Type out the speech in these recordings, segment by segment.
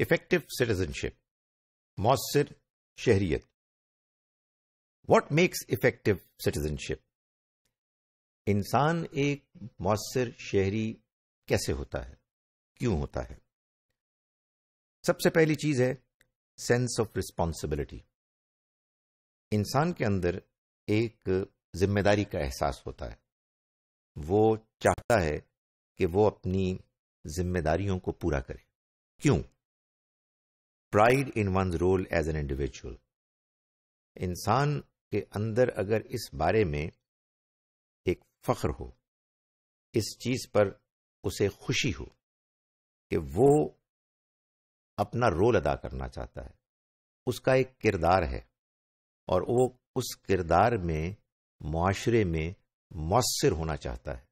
effective citizenship मौसर शहरीत what makes effective citizenship इंसान एक मौसर शहरी कैसे होता है क्यों होता है सबसे पहली चीज है सेंस ऑफ रिस्पॉन्सिबिलिटी इंसान के अंदर एक जिम्मेदारी का एहसास होता है वो चाहता है कि वो अपनी जिम्मेदारियों को पूरा करे क्यों pride in one role as an individual इंसान के अंदर अगर इस बारे में एक फख्र हो इस चीज पर उसे खुशी हो कि वो अपना रोल अदा करना चाहता है उसका एक किरदार है और वो उस किरदार में माशरे में मौसर होना चाहता है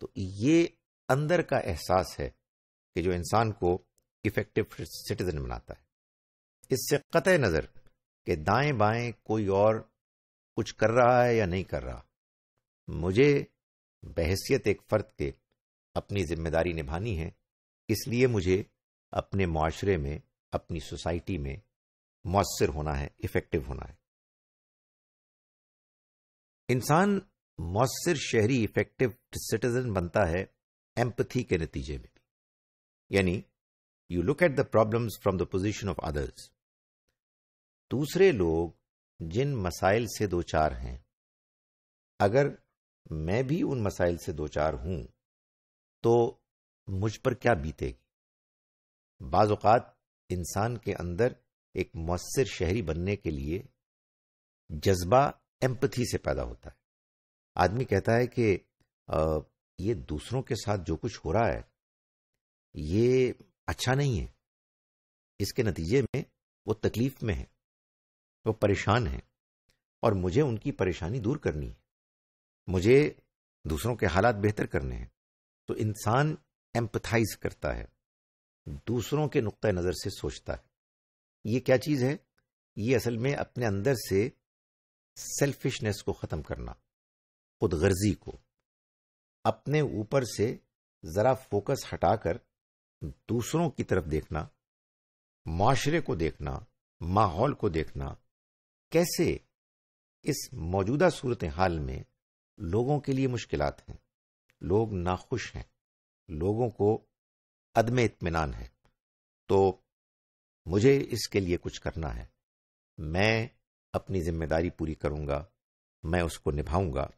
तो ये अंदर का एहसास है कि जो इंसान को इफेक्टिव सिटीजन बनाता है इससे कत नजर कि दाएं बाएं कोई और कुछ कर रहा है या नहीं कर रहा मुझे बहसियत एक फर्द के अपनी जिम्मेदारी निभानी है इसलिए मुझे अपने माशरे में अपनी सोसाइटी में मौसर होना है इफेक्टिव होना है इंसान मौसर शहरी इफेक्टिव सिटीजन बनता है एम्पथी के नतीजे में भी यानी you look at the problems from the position of others दूसरे लोग जिन मसाइल से दो चार हैं अगर मैं भी उन मसाइल से दो चार हूं तो मुझ पर क्या बीतेगी बाज़ात इंसान के अंदर एक मौसर शहरी बनने के लिए जज्बा एम्पथी से पैदा होता है आदमी कहता है कि ये दूसरों के साथ जो कुछ हो रहा है ये अच्छा नहीं है इसके नतीजे में वो तकलीफ में है वो परेशान हैं और मुझे उनकी परेशानी दूर करनी है मुझे दूसरों के हालात बेहतर करने हैं तो इंसान एम्पथाइज करता है दूसरों के नुक़ नज़र से सोचता है ये क्या चीज़ है ये असल में अपने अंदर से सेल्फिशनेस को ख़त्म करना खुद गर्जी को अपने ऊपर से ज़रा फोकस हटाकर दूसरों की तरफ देखना माशरे को देखना माहौल को देखना कैसे इस मौजूदा सूरत हाल में लोगों के लिए मुश्किल हैं लोग नाखुश हैं लोगों को अदम इतमान है तो मुझे इसके लिए कुछ करना है मैं अपनी जिम्मेदारी पूरी करूंगा मैं उसको निभाऊंगा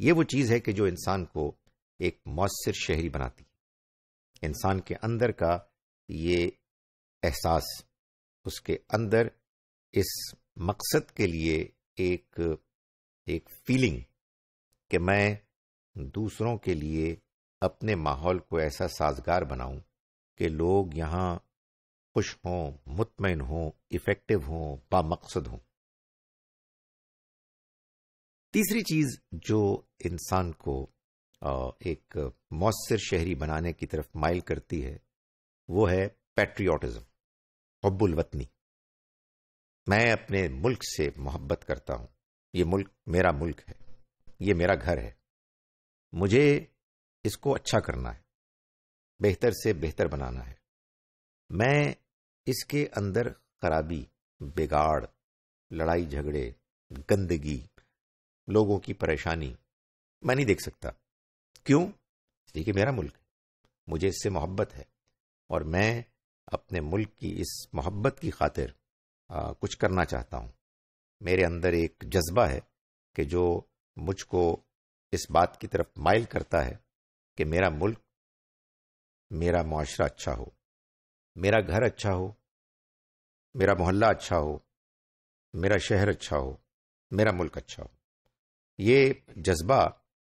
ये वो चीज है कि जो इंसान को एक मौसर शहरी बनाती है इंसान के अंदर का ये एहसास उसके अंदर इस मकसद के लिए एक एक फीलिंग कि मैं दूसरों के लिए अपने माहौल को ऐसा साजगार बनाऊं कि लोग यहाँ खुश हों मुतमिन हों इफेक्टिव हों बामकसद हों तीसरी चीज जो इंसान को एक मौसर शहरी बनाने की तरफ माइल करती है वो है पैट्रियाटिज्म हब्बुल वतनी मैं अपने मुल्क से मोहब्बत करता हूं ये मुल्क मेरा मुल्क है ये मेरा घर है मुझे इसको अच्छा करना है बेहतर से बेहतर बनाना है मैं इसके अंदर खराबी बिगाड़ लड़ाई झगड़े गंदगी लोगों की परेशानी मैं नहीं देख सकता क्यों इसलिए मेरा मुल्क है मुझे इससे मोहब्बत है और मैं अपने मुल्क की इस मोहब्बत की खातिर आ, कुछ करना चाहता हूँ मेरे अंदर एक जज्बा है कि जो मुझको इस बात की तरफ माइल करता है कि मेरा मुल्क मेरा माशरा अच्छा हो मेरा घर अच्छा हो मेरा मोहल्ला अच्छा हो मेरा शहर अच्छा हो मेरा मुल्क अच्छा हो ये जज्बा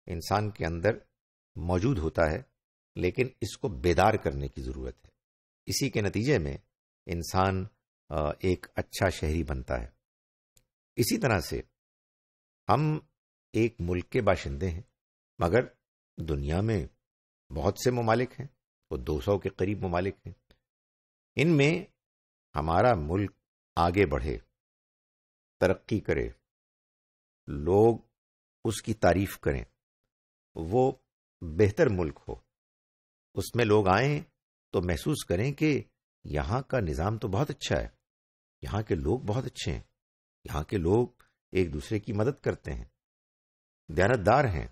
इंसान के अंदर मौजूद होता है लेकिन इसको बेदार करने की ज़रूरत है इसी के नतीजे में इंसान एक अच्छा शहरी बनता है इसी तरह से हम एक मुल्क के बाशिंदे हैं मगर दुनिया में बहुत से ममालिक हैं वो दो सौ के करीब ममालिक हैं इनमें हमारा मुल्क आगे बढ़े तरक्की करे लोग उसकी तारीफ करें वो बेहतर मुल्क हो उसमें लोग आए तो महसूस करें कि यहाँ का निज़ाम तो बहुत अच्छा है यहाँ के लोग बहुत अच्छे हैं यहाँ के लोग एक दूसरे की मदद करते हैं दयानतदार हैं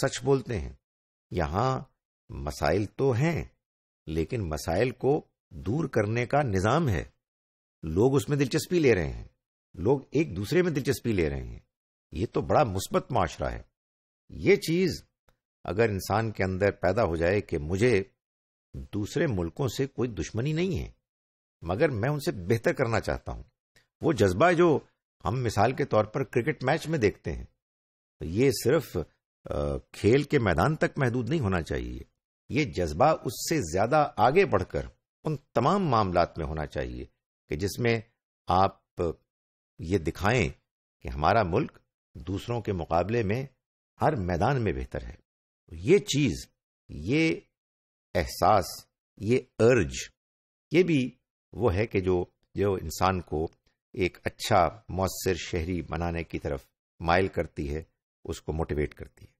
सच बोलते हैं यहाँ मसाइल तो हैं लेकिन मसाइल को दूर करने का निजाम है लोग उसमें दिलचस्पी ले रहे हैं लोग एक दूसरे में दिलचस्पी ले रहे हैं ये तो बड़ा मुस्बत माशरा है ये चीज अगर इंसान के अंदर पैदा हो जाए कि मुझे दूसरे मुल्कों से कोई दुश्मनी नहीं है मगर मैं उनसे बेहतर करना चाहता हूं वो जज्बा जो हम मिसाल के तौर पर क्रिकेट मैच में देखते हैं तो ये सिर्फ खेल के मैदान तक महदूद नहीं होना चाहिए ये जज्बा उससे ज्यादा आगे बढ़कर उन तमाम मामलात में होना चाहिए कि जिसमें आप ये दिखाएं कि हमारा मुल्क दूसरों के मुकाबले में हर मैदान में बेहतर है ये चीज ये एहसास ये अर्ज ये भी वो है कि जो जो इंसान को एक अच्छा मौसर शहरी बनाने की तरफ माइल करती है उसको मोटिवेट करती है